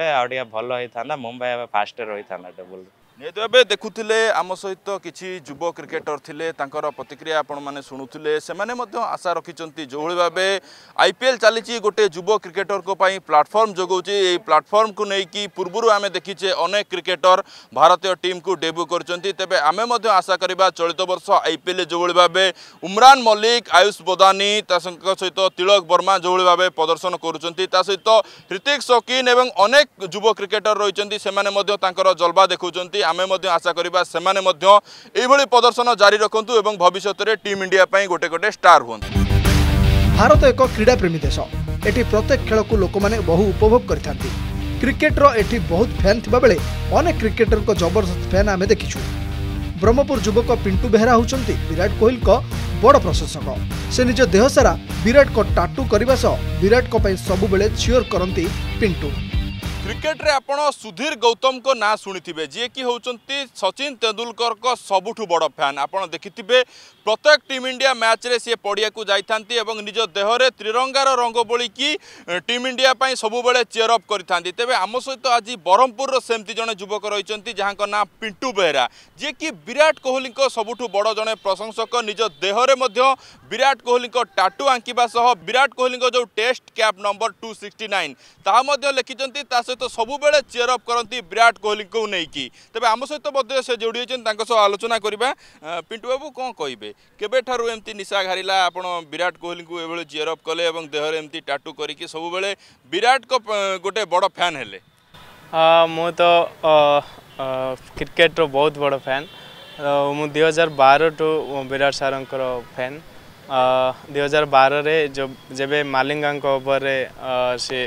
भलबई अब फास्टर रहि डेबुल ନିହାତି ଭାବେ ଦେଖୁଥିଲେ ଆମ ସହିତ କିଛି ଯୁବ କ୍ରିକେଟର ଥିଲେ ତାଙ୍କର ପ୍ରତିକ୍ରିୟା ଆପଣମାନେ ଶୁଣୁଥିଲେ ସେମାନେ ମଧ୍ୟ ଆଶା ରଖିଛନ୍ତି ଯେଉଁଭଳି ଭାବେ ଆଇ ପି ଏଲ୍ ଚାଲିଛି ଗୋଟିଏ ଯୁବ କ୍ରିକେଟରଙ୍କ ପାଇଁ ପ୍ଲାଟଫର୍ମ ଯୋଗାଉଛି ଏହି ପ୍ଲାଟଫର୍ମକୁ ନେଇକି ପୂର୍ବରୁ ଆମେ ଦେଖିଛେ ଅନେକ କ୍ରିକେଟର ଭାରତୀୟ ଟିମ୍କୁ ଡେବ୍ୟୁ କରିଛନ୍ତି ତେବେ ଆମେ ମଧ୍ୟ ଆଶା କରିବା ଚଳିତ ବର୍ଷ ଆଇ ପି ଏଲ୍ରେ ଯେଉଁଭଳି ଭାବେ ଉମ୍ରାନ ମଲ୍ଲିକ ଆୟୁଷ ବୋଦାନୀ ତାଙ୍କ ସହିତ ତିଳକ ବର୍ମା ଯେଉଁଭଳି ଭାବେ ପ୍ରଦର୍ଶନ କରୁଛନ୍ତି ତା ସହିତ ହ୍ରିତିକ ସକିନ ଏବଂ ଅନେକ ଯୁବ କ୍ରିକେଟର ରହିଛନ୍ତି ସେମାନେ ମଧ୍ୟ ତାଙ୍କର ଜଲବା ଦେଖାଉଛନ୍ତି ଆମେ ମଧ୍ୟ ଆଶା କରିବା ସେମାନେ ମଧ୍ୟ ଏଇଭଳି ପ୍ରଦର୍ଶନ ଜାରି ରଖନ୍ତୁ ଏବଂ ଭବିଷ୍ୟତରେ ଟିମ୍ ଇଣ୍ଡିଆ ପାଇଁ ଗୋଟେ ଗୋଟେ ଷ୍ଟାର୍ ହୁଅନ୍ତୁ ଭାରତ ଏକ କ୍ରୀଡ଼ାପ୍ରେମୀ ଦେଶ ଏଠି ପ୍ରତ୍ୟେକ ଖେଳକୁ ଲୋକମାନେ ବହୁ ଉପଭୋଗ କରିଥାନ୍ତି କ୍ରିକେଟର ଏଠି ବହୁତ ଫ୍ୟାନ୍ ଥିବାବେଳେ ଅନେକ କ୍ରିକେଟରଙ୍କ ଜବରଦସ୍ତ ଫ୍ୟାନ୍ ଆମେ ଦେଖିଛୁ ବ୍ରହ୍ମପୁର ଯୁବକ ପିଣ୍ଟୁ ବେହେରା ହେଉଛନ୍ତି ବିରାଟ କୋହଲିଙ୍କ ବଡ଼ ପ୍ରଶଂସକ ସେ ନିଜ ଦେହସାରା ବିରାଟଙ୍କ ଟାଟୁ କରିବା ସହ ବିରାଟଙ୍କ ପାଇଁ ସବୁବେଳେ ଛିଓର କରନ୍ତି ପିଣ୍ଟୁ କ୍ରିକେଟରେ ଆପଣ ସୁଧୀର ଗୌତମଙ୍କ ନାଁ ଶୁଣିଥିବେ ଯିଏକି ହେଉଛନ୍ତି ସଚିନ ତେନ୍ଦୁଲକରଙ୍କ ସବୁଠୁ ବଡ଼ ଫ୍ୟାନ୍ ଆପଣ ଦେଖିଥିବେ প্রত্যেক টিম ইন্ডিয়া ম্যাচরে সি পড়িয়াকু যাই এবং নিজ দেহরে ত্রিরঙ্গার রঙ বোলিকি টিম ইন্ডিয়া পাই সবুলে চিয়ার অপ করে থাকে তবে আম সহ আজ ব্রহ্মপুর সেমতি জন যুবক রয়েছেন যাঙ্ক না পিন্টু বেহেরা যে কি বিরাট কোহলি সবুঠু বড় জনে প্রশংসক নিজ দেহরে মধ্য বিরাট কোহলি টাটু আঙ্কিবা সহ বিরাট কোহলি যে test cap number two sixty nine তাহা লিখিছেন তা সহ সবুলে চিয়ার অপ করতে বিরাট কোহলি নেই তবে আম সহ সে যোড়ি হয়েছেন তাঁর সহ আলোচনা করা পিন্টু বাবু কম কহবে কেবেঠার এমতি নিশা ঘারিলা আপনার বিরাট কোহলি এভাবে জিয়রপ কলে এবং দেহরে এমতি টাটু করিকি সবুলে বিরাট গোটে বড় ফ্যান হলে মু তো ক্রিকেটর বহুত বড় ফ্যান মু দুই হাজার বার টু বিরাট সারঙ্কর ফ্যান ଦୁଇ হাজার ବାରରେ যেবে ମାଲିଙ୍ଗାଙ୍କ ଓଭରରେ সে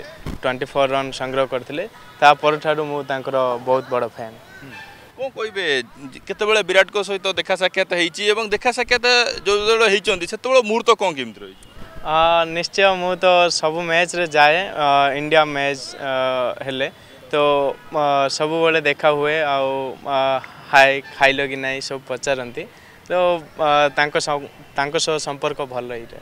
টোয়েন্টি ফোর রন সংগ্রহ କରିଥିଲେ ତା ପରଠାରୁ ମୁଁ ତାଙ୍କର ବହୁତ ବଡ଼ কইবে কেতবে বিরাট সহিত দেখা সাক্ষাৎ হয়েছি এবং দেখা সাক্ষাৎ যেতবে হয়েছেন সেতবে মুহূর্ত কম কেমি রয়েছে নিশ্চয় মু তো সবু ম্যাচরে যায়ে ইন্ডিয়া ম্যাচ হলে তো সবুবলে দেখা হুয়ে আও হাই খাইল কি নাই সব পচারନ୍ତି তো তাঙ্ক তাঙ্ক সহ সম্পর্ক ভালো এইটা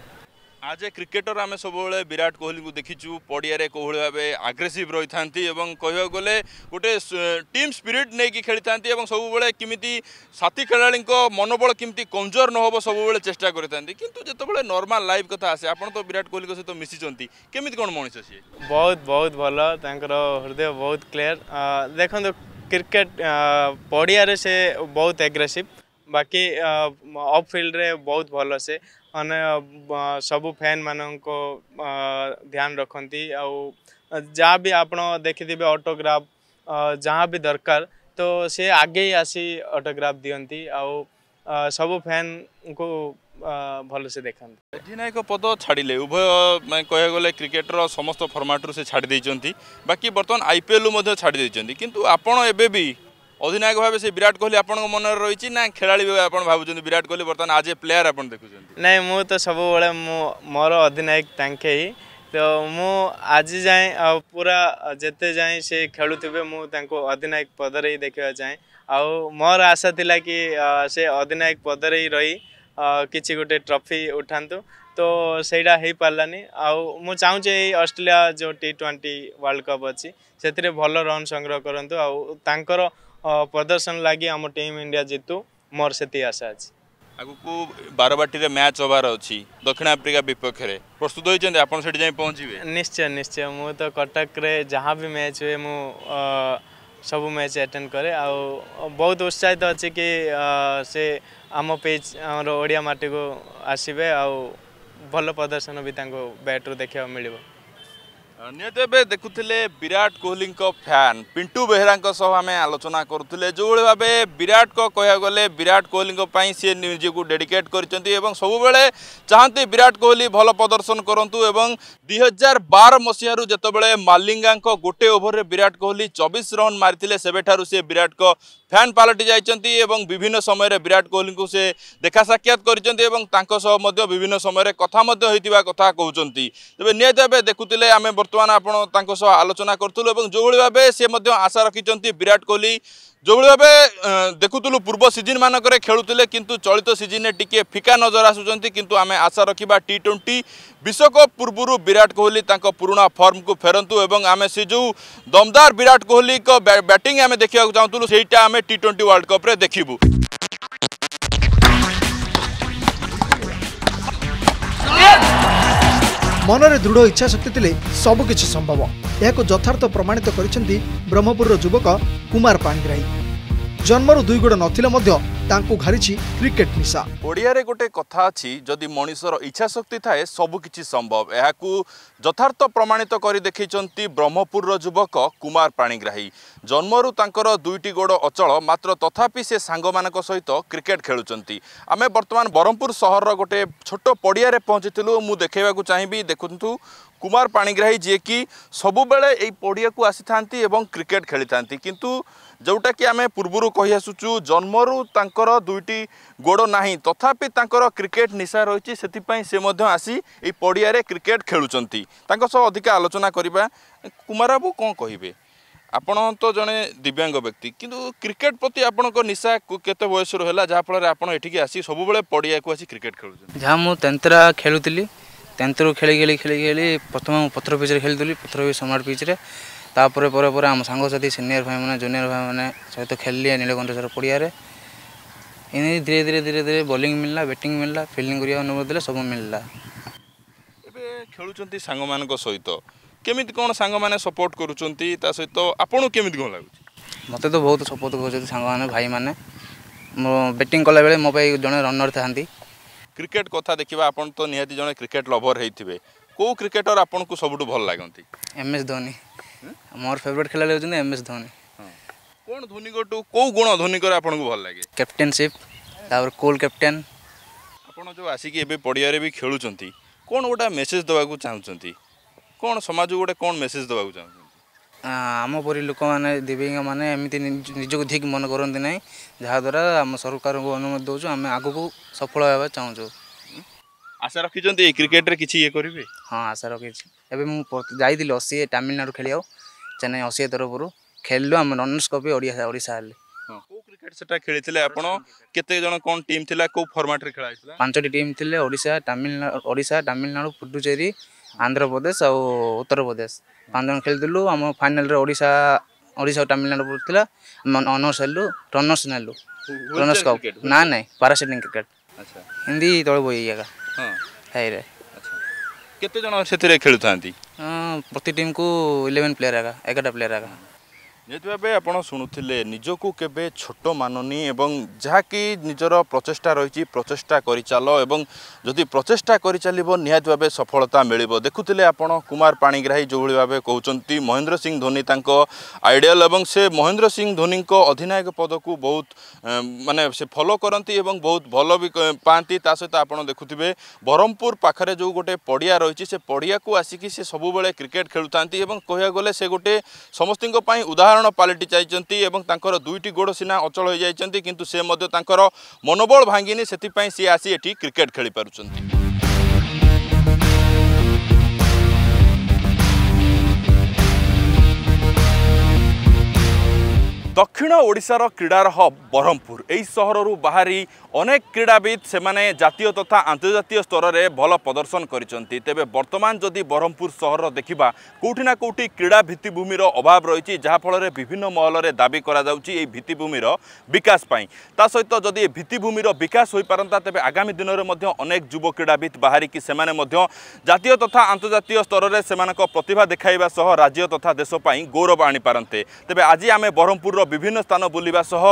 आज ए क्रिकेटर आम सब विराट कोहली को देखीचु पड़िया कौली भाव आग्रेसीव रही था कहवाक गले गोटे टीम स्पिरीट नहीं खेली था सबुबले किमी साथी खेला मनोबल किमी कमजोर नहब सब चेषा करते नर्माल लाइफ कथ आसे आप तो विराट कोहली सहित मिशिंट केमी कौन मनीष सी बहुत बहुत भल हृदय बहुत क्लीयर देख क्रिकेट पड़िया से बहुत एग्रेसीव बाकी अफ फिल्ड रे बहुत भल से અને ସବୁ ଫ୍ୟାନ୍ମାନଙ୍କ ଧ୍ୟାନ ରଖନ୍ତି ଆଉ ଯାହା ବି ଆପଣ ଦେଖିଥିବେ ଅଟୋଗ୍ରାଫ ଯାହା ବି ଦରକାର ତ ସେ ଆଗେଇ ଆସି ଅଟୋଗ୍ରାଫ ଦିଅନ୍ତି ଆଉ ସବୁ ଫ୍ୟାନ୍ଙ୍କୁ ଭଲସେ ଦେଖାନ୍ତି ଅଧିନାୟକ ପଦ ଛାଡ଼ିଲେ ଉଭୟ କହିବାକୁ ଗଲେ କ୍ରିକେଟର ସମସ୍ତ ଫର୍ମାଟରୁ ସେ ଛାଡ଼ି ଦେଇଛନ୍ତି ବାକି ବର୍ତ୍ତମାନ ଆଇପିଏଲ୍ରୁ ମଧ୍ୟ ଛାଡ଼ି ଦେଇଛନ୍ତି କିନ୍ତୁ ଆପଣ ଏବେ ବି অধিনায়ক ভাবে সেই বিরাট কোহলি আপনার মনে রয়েছে না খেলাড়ি ভাবে আপনার ভাবছেন বিরাট কোহলি বর্তমানে আজ এ প্লেয়ার আপনার দেখুন না মু তো সবুলে মোর অধিনায়ক তাঁকেই তো মু আজ যাই পুরা যেতে যাই সে খেলু থেকে মু তাঁকু অধিনায়ক পদরেই হি যাই চাই আউ মোর আশা লা কি সে অধিনায়ক পদরেই রই কিছু গোটে ট্রফি উঠান্তু তো সেইটা হয়ে পারলানি আউ আউছে এই অস্ট্রেলিয়া যে টি টোয়েন্টি ওয়ার্ল্ড কপ অছি সেতিরে ভালো রন সংগ্রহ করতু আঙ্কর પ્રદર્શન લાગી આમ ટીમ ઇન્ડિયા જીતુ મોર સેતી આશા ଅଛି ଆଗକୁ ବାରବାଟୀରେ ମ୍ୟାଚ୍ ହେବାର ଅଛି ଦକ୍ଷିଣ ଆଫ୍ରିକା ବିପକ୍ଷରେ ପ୍ରସ୍ତୁତ ହୋଇଛନ୍ତି ଆପଣ ସେଠି ଯାଇ ପହଞ୍ଚିବେ ନିଶ୍ଚୟ ନିଶ୍ଚୟ ମୁଁ ତ କଟକରେ ଯାହା ବି ମ୍ୟାଚ୍ ହୁଏ ମୁଁ ସବୁ ମ୍ୟାଚ୍ ଆଟେଣ୍ଡ କରେ ଆଉ ବହୁତ ଉତ୍ସାହିତ ଅଛି କି ସେ ଆମ ପେଜ୍ ଆମର ଓଡ଼ିଆ ମାଟିକୁ ଆସିବେ ଆଉ ଭଲ ପ୍ରଦର୍ଶନ ବି ତାଙ୍କୁ ବ୍ୟାଟ୍ରୁ ଦେଖିବାକୁ ମିଳିବ ନିହାତି ଏବେ ଦେଖୁଥିଲେ ବିରାଟ କୋହଲିଙ୍କ ଫ୍ୟାନ୍ ପିଣ୍ଟୁ ବେହେରାଙ୍କ ସହ ଆମେ ଆଲୋଚନା କରୁଥିଲେ ଯେଉଁଭଳି ଭାବେ ବିରାଟଙ୍କ କହିବାକୁ ଗଲେ ବିରାଟ କୋହଲିଙ୍କ ପାଇଁ ସିଏ ନିଜକୁ ଡେଡିକେଟ୍ କରିଛନ୍ତି ଏବଂ ସବୁବେଳେ ଚାହାନ୍ତି ବିରାଟ କୋହଲି ଭଲ ପ୍ରଦର୍ଶନ କରନ୍ତୁ ଏବଂ ଦୁଇ ହଜାର ବାର ମସିହାରୁ ଯେତେବେଳେ ମାଲିଙ୍ଗାଙ୍କ ଗୋଟେ ଓଭରରେ ବିରାଟ କୋହଲି ଚବିଶ ରନ୍ ମାରିଥିଲେ ସେବେଠାରୁ ସେ ବିରାଟଙ୍କ ଫ୍ୟାନ୍ ପାଲଟି ଯାଇଛନ୍ତି ଏବଂ ବିଭିନ୍ନ ସମୟରେ ବିରାଟ କୋହଲିଙ୍କୁ ସେ ଦେଖା ସାକ୍ଷାତ କରିଛନ୍ତି ଏବଂ ତାଙ୍କ ସହ ମଧ୍ୟ ବିଭିନ୍ନ ସମୟରେ କଥା ମଧ୍ୟ ହୋଇଥିବା କଥା କହୁଛନ୍ତି ତେବେ ନିହାତି ଭାବେ ଦେଖୁଥିଲେ ଆମେ বর্তমান আপনার তাঁর সহ আলোচনা করুলু এবং যেভাবে ভাবে সি আশা রাখিছেন বিরাট কোহলি যেভাবে ভাবে দেখুলু পূর্ব সিজন মানকরে খেলুলে কিন্তু চলিত সিজনে টিকিয়ে ফিকা নজর আসুচার কিন্তু আমি আশা রাখা টি টোয়েন্টি বিশ্বকপ পূর্বর বিরাট কোহলি তাঁর পুরোনা ফর্মকু ফেরতু এবং আমি সে যে দমদার বিরাট কোহলি ব্যাটিং আমি দেখা চাহুলু সেইটা আমি টি টোয়েন্টি ওয়ার্ল্ড কপ্রে দেখবু ମନରେ ଦୃଢ଼ ଇଚ୍ଛାଶକ୍ତି ଥିଲେ ସବୁକିଛି ସମ୍ଭବ ଏହାକୁ ଯଥାର୍ଥ ପ୍ରମାଣିତ କରିଛନ୍ତି ବ୍ରହ୍ମପୁରର ଯୁବକ କୁମାର ପାଣିଗ୍ରାହୀ ଜନ୍ମରୁ ଦୁଇଗୁଡ଼ ନଥିଲେ ମଧ୍ୟ ତାଙ୍କୁ ଘାରିଛି କ୍ରିକେଟ୍ ନିଶା ଓଡ଼ିଆରେ ଗୋଟେ କଥା ଅଛି ଯଦି ମଣିଷର ଇଚ୍ଛା ଶକ୍ତି ଥାଏ ସବୁକିଛି ସମ୍ଭବ ଏହାକୁ ଯଥାର୍ଥ ପ୍ରମାଣିତ କରି ଦେଖାଇଛନ୍ତି ବ୍ରହ୍ମପୁରର ଯୁବକ କୁମାର ପାଣିଗ୍ରାହୀ ଜନ୍ମରୁ ତାଙ୍କର ଦୁଇଟି ଗୋଡ଼ ଅଚଳ ମାତ୍ର ତଥାପି ସେ ସାଙ୍ଗମାନଙ୍କ ସହିତ କ୍ରିକେଟ୍ ଖେଳୁଛନ୍ତି ଆମେ ବର୍ତ୍ତମାନ ବ୍ରହ୍ମପୁର ସହରର ଗୋଟେ ଛୋଟ ପଡ଼ିଆରେ ପହଞ୍ଚିଥିଲୁ ମୁଁ ଦେଖାଇବାକୁ ଚାହିଁବି ଦେଖନ୍ତୁ କୁମାର ପାଣିଗ୍ରାହୀ ଯିଏକି ସବୁବେଳେ ଏଇ ପଡ଼ିଆକୁ ଆସିଥାନ୍ତି ଏବଂ କ୍ରିକେଟ୍ ଖେଳିଥାନ୍ତି କିନ୍ତୁ ଯେଉଁଟାକି ଆମେ ପୂର୍ବରୁ କହିଆସୁଛୁ ଜନ୍ମରୁ ତାଙ୍କର ଦୁଇଟି ଗୋଡ଼ ନାହିଁ ତଥାପି ତାଙ୍କର କ୍ରିକେଟ୍ ନିଶା ରହିଛି ସେଥିପାଇଁ ସେ ମଧ୍ୟ ଆସି ଏଇ ପଡ଼ିଆରେ କ୍ରିକେଟ୍ ଖେଳୁଛନ୍ତି ତାଙ୍କ ସହ ଅଧିକା ଆଲୋଚନା କରିବା କୁମାର ବାବୁ କ'ଣ କହିବେ ଆପଣ ତ ଜଣେ ଦିବ୍ୟାଙ୍ଗ ବ୍ୟକ୍ତି କିନ୍ତୁ କ୍ରିକେଟ୍ ପ୍ରତି ଆପଣଙ୍କ ନିଶା କେତେ ବୟସରୁ ହେଲା ଯାହାଫଳରେ ଆପଣ ଏଠିକି ଆସି ସବୁବେଳେ ପଡ଼ିଆକୁ ଆସି କ୍ରିକେଟ୍ ଖେଳୁଛନ୍ତି ଯାହା ମୁଁ ତେନ୍ତରା ଖେଳୁଥିଲି ତେନ୍ତରୁ ଖେଳି ଖେଳି ଖେଳି ଖେଳି ପ୍ରଥମ ମୁଁ ପଥର ପିଚ୍ରେ ଖେଳୁଥିଲି ପଥର ପିଚ୍ ସମ୍ରାଟ ପିଚ୍ରେ ତାପରେ ପରେ ପରେ ଆମ ସାଙ୍ଗସାଥି ସିନିୟର ଭାଇମାନେ ଜୁନିୟର ଭାଇମାନେ ସହିତ ଖେଳିଲେ ନୀଳକଣ୍ଠେଶ୍ୱର ପଡ଼ିଆରେ ଏମିତି ଧୀରେ ଧୀରେ ଧୀରେ ଧୀରେ ବୋଲିଂ ମିଳିଲା ବ୍ୟାଟିଂ ମିଳିଲା ଫିଲ୍ଡିଂ କରିବା ଅନୁଭବ ଦେଲେ ସବୁ ମିଳିଲା ଏବେ ଖେଳୁଛନ୍ତି ସାଙ୍ଗମାନଙ୍କ ସହିତ କେମିତି କ'ଣ ସାଙ୍ଗମାନେ ସପୋର୍ଟ କରୁଛନ୍ତି ତା ସହିତ ଆପଣଙ୍କୁ କେମିତି କ'ଣ ଲାଗୁଛି ମୋତେ ତ ବହୁତ ସପୋର୍ଟ କରୁଛନ୍ତି ସାଙ୍ଗମାନେ ଭାଇମାନେ ମୋ ବ୍ୟାଟିଂ କଲାବେଳେ ମୋ ପାଇଁ ଜଣେ ରନର୍ ଥାନ୍ତି କ୍ରିକେଟ୍ କଥା ଦେଖିବା ଆପଣ ତ ନିହାତି ଜଣେ କ୍ରିକେଟ୍ ଲଭର୍ ହେଇଥିବେ କେଉଁ କ୍ରିକେଟର୍ ଆପଣଙ୍କୁ ସବୁଠୁ ଭଲ ଲାଗନ୍ତି ଏମ୍ ଏସ୍ ଧୋନି ମୋର ଫେଭରେଟ୍ ଖେଳାଳି ହେଉଛନ୍ତି ଏମ୍ ଏସ୍ ଧୋନି କ'ଣ ଧୋନିଙ୍କ ଠୁ କେଉଁ ଗୁଣ ଧୋନିଙ୍କର ଆପଣଙ୍କୁ ଭଲ ଲାଗେ କ୍ୟାପ୍ଟେନସିପ୍ ତା'ପରେ କୋଲ୍ କ୍ୟାପ୍ଟେନ୍ ଆପଣ ଯେଉଁ ଆସିକି ଏବେ ପଡ଼ିଆରେ ବି ଖେଳୁଛନ୍ତି କ'ଣ ଗୋଟେ ମେସେଜ୍ ଦେବାକୁ ଚାହୁଁଛନ୍ତି କ'ଣ ସମାଜକୁ ଗୋଟେ କ'ଣ ମେସେଜ୍ ଦେବାକୁ ଚାହୁଁଛନ୍ତି ଆମ ପରି ଲୋକମାନେ ଦିବ୍ୟାଙ୍ଗମାନେ ଏମିତି ନିଜକୁ ଠିକ୍ ମନେ କରନ୍ତି ନାହିଁ ଯାହାଦ୍ୱାରା ଆମ ସରକାରଙ୍କୁ ଅନୁମତି ଦେଉଛୁ ଆମେ ଆଗକୁ ସଫଳ ହେବା ଚାହୁଁଛୁ আশা ରଖିଛନ୍ତି କ୍ରିକେଟରେ କିଛି ଇଏ କରିବେ ହଁ ଆଶା ରଖିଛି ଏବେ ମୁଁ ଯାଇଥିଲି ଅଶୀ ତାମିଲନାଡ଼ୁ ଖେଳିବାକୁ ଚେନ୍ନାଇ ଅଶୀ ତରଫରୁ ଖେଳିଲୁ ଆମେ ରନର୍ସ କପି ଓଡ଼ିଶା ଓଡ଼ିଶା ହେଲେ କେଉଁ କ୍ରିକେଟ ସେଟା ଖେଳିଥିଲେ ଆପଣ କେତେ ଜଣ କ'ଣ ଟିମ୍ ଥିଲା କେଉଁ ଫର୍ମାଟରେ ଖେଳା ହେଇଥିଲା ପାଞ୍ଚଟି ଟିମ୍ ଥିଲେ ଓଡ଼ିଶା ତାମିଲନାଡ଼ୁ ଓଡ଼ିଶା ତାମିଲନାଡ଼ୁ ପୁଡୁଚେରୀ ଆନ୍ଧ୍ରପ୍ରଦେଶ ଆଉ ଉତ୍ତରପ୍ରଦେଶ ପାଞ୍ଚ ଜଣ ଖେଳିଥିଲୁ ଆମ ଫାଇନାଲରେ ଓଡ଼ିଶା ଓଡ଼ିଶା ତାମିଲନାଡ଼ୁ ପଡ଼ିଥିଲା ଆମେ ଅନର୍ସ ହେଲୁ ରନର୍ସ ନେଲୁ ରନର୍ସ କପ୍ ନା ନାଇଁ ପାରାସିଟିଂ କ୍ରିକେଟ ଆଚ୍ଛା ଏମିତି ତଳକୁ ଇଏ ଜାଗା ହଁ ହାଇରେ କେତେ ଜଣ ସେଥିରେ ଖେଳୁଥାନ୍ତି ପ୍ରତି ଟିମ୍କୁ ଇଲେଭେନ୍ ପ୍ଲେୟାର୍ ଏକା ଏଗାରଟା ପ୍ଲେୟାର୍ ଏକା ନିହାତି ଭାବେ ଆପଣ ଶୁଣୁଥିଲେ ନିଜକୁ କେବେ ଛୋଟ ମାନନି ଏବଂ ଯାହାକି ନିଜର ପ୍ରଚେଷ୍ଟା ରହିଛି ପ୍ରଚେଷ୍ଟା କରିଚାଲ ଏବଂ ଯଦି ପ୍ରଚେଷ୍ଟା କରିଚାଲିବ ନିହାତି ଭାବେ ସଫଳତା ମିଳିବ ଦେଖୁଥିଲେ ଆପଣ କୁମାର ପାଣିଗ୍ରାହୀ ଯେଉଁଭଳି ଭାବେ କହୁଛନ୍ତି ମହେନ୍ଦ୍ର ସିଂ ଧୋନି ତାଙ୍କ ଆଇଡ଼ିଆଲ୍ ଏବଂ ସେ ମହେନ୍ଦ୍ର ସିଂ ଧୋନିଙ୍କ ଅଧିନାୟକ ପଦକୁ ବହୁତ ମାନେ ସେ ଫଲୋ କରନ୍ତି ଏବଂ ବହୁତ ଭଲ ବି ପାଆନ୍ତି ତା ସହିତ ଆପଣ ଦେଖୁଥିବେ ବ୍ରହ୍ମପୁର ପାଖରେ ଯେଉଁ ଗୋଟେ ପଡ଼ିଆ ରହିଛି ସେ ପଡ଼ିଆକୁ ଆସିକି ସେ ସବୁବେଳେ କ୍ରିକେଟ୍ ଖେଳୁଥାନ୍ତି ଏବଂ କହିବାକୁ ଗଲେ ସେ ଗୋଟେ ସମସ୍ତଙ୍କ ପାଇଁ ଉଦାହରଣ ଅକାରଣ ପାଲଟି ଯାଇଛନ୍ତି ଏବଂ ତାଙ୍କର ଦୁଇଟି ଗୋଡ଼ ସିନା ଅଚଳ ହୋଇଯାଇଛନ୍ତି କିନ୍ତୁ ସେ ମଧ୍ୟ ତାଙ୍କର ମନୋବଳ ଭାଙ୍ଗିନି ସେଥିପାଇଁ ସେ ଆସି ଏଠି କ୍ରିକେଟ୍ ଖେଳିପାରୁଛନ୍ତି দক্ষিণ ওড়িশার ক্রীড়ার হব ব্রহ্মপুর এই সহরর বাহারি অনেক ক্রীড়াবিদ সেমানে জাতীয় তথা আন্তর্জাতীয় স্তরের ভাল প্রদর্শন করেছেন তেবে বর্তমান যদি ব্রহ্মপুর সহর দেখা কোটি না কোটি ক্রীড়া ভিত্তিভূমির অভাব রয়েছে যাফলের বিভিন্ন মহলরে দাবি করা যাচ্ছে এই ভিত্তিভূমির বিকাশ পাই তা সহিত যদি এই ভিত্তিভূমির বিকাশ হয়ে পারতা তবে আগামী দিনের মধ্যে অনেক যুব ক্রীড়াবিদ বাহারিকি সেমানে মধ্য জাতীয় তথা আন্তর্জাতীয় স্তরের সেমানক প্রতিভা দেখাইবা সহ রাজ্য তথা দেশ পাই গৌরব আনিপারতে তবে আজি আমি ব্রহ্মপুর ଜଗତସିଂହପୁରର ବିଭିନ୍ନ ସ୍ଥାନ ବୁଲିବା ସହ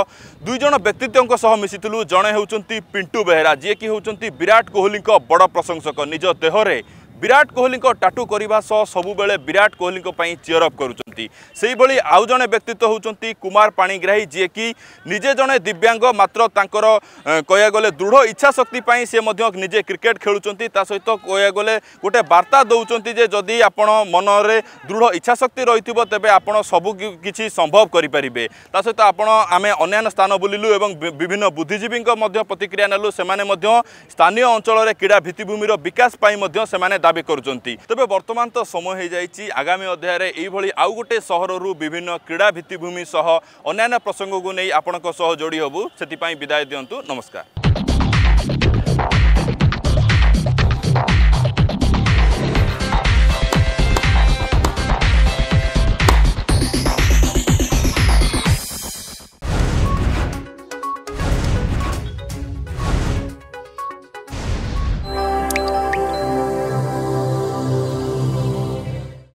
ଦୁଇଜଣ ବ୍ୟକ୍ତିତ୍ୱଙ୍କ ସହ ମିଶିଥିଲୁ ଜଣେ ହେଉଛନ୍ତି ପିଣ୍ଟୁ ବେହେରା ଯିଏକି ହେଉଛନ୍ତି ବିରାଟ କୋହଲିଙ୍କ ବଡ଼ ପ୍ରଶଂସକ ନିଜ ଦେହରେ ବିରାଟ କୋହଲିଙ୍କ ଟାଟୁ କରିବା ସହ ସବୁବେଳେ ବିରାଟ କୋହଲିଙ୍କ ପାଇଁ ଚିୟରଅପ୍ କରୁଛନ୍ତି ସେହିଭଳି ଆଉ ଜଣେ ବ୍ୟକ୍ତିତ୍ୱ ହେଉଛନ୍ତି କୁମାର ପାଣିଗ୍ରାହୀ ଯିଏକି ନିଜେ ଜଣେ ଦିବ୍ୟାଙ୍ଗ ମାତ୍ର ତାଙ୍କର କହିବାକୁ ଗଲେ ଦୃଢ଼ ଇଚ୍ଛାଶକ୍ତି ପାଇଁ ସେ ମଧ୍ୟ ନିଜେ କ୍ରିକେଟ୍ ଖେଳୁଛନ୍ତି ତା ସହିତ କହିବାକୁ ଗଲେ ଗୋଟେ ବାର୍ତ୍ତା ଦେଉଛନ୍ତି ଯେ ଯଦି ଆପଣ ମନରେ ଦୃଢ଼ ଇଚ୍ଛାଶକ୍ତି ରହିଥିବ ତେବେ ଆପଣ ସବୁ କିଛି ସମ୍ଭବ କରିପାରିବେ ତା ସହିତ ଆପଣ ଆମେ ଅନ୍ୟାନ୍ୟ ସ୍ଥାନ ବୁଲିଲୁ ଏବଂ ବିଭିନ୍ନ ବୁଦ୍ଧିଜୀବୀଙ୍କ ମଧ୍ୟ ପ୍ରତିକ୍ରିୟା ନେଲୁ ସେମାନେ ମଧ୍ୟ ସ୍ଥାନୀୟ ଅଞ୍ଚଳରେ କ୍ରୀଡ଼ା ଭିତ୍ତିଭୂମିର ବିକାଶ ପାଇଁ ମଧ୍ୟ ସେମାନେ ଦାବି କରୁଛନ୍ତି ତେବେ ବର୍ତ୍ତମାନ ତ ସମୟ ହୋଇଯାଇଛି ଆଗାମୀ ଅଧ୍ୟାୟରେ ଏଇଭଳି ଆଉ ଗୋଟେ ସହରରୁ ବିଭିନ୍ନ କ୍ରୀଡ଼ା ଭିତ୍ତିଭୂମି ସହ ଅନ୍ୟାନ୍ୟ ପ୍ରସଙ୍ଗକୁ ନେଇ ଆପଣଙ୍କ ସହ ଯୋଡ଼ି ହେବୁ ସେଥିପାଇଁ ବିଦାୟ ଦିଅନ୍ତୁ ନମସ୍କାର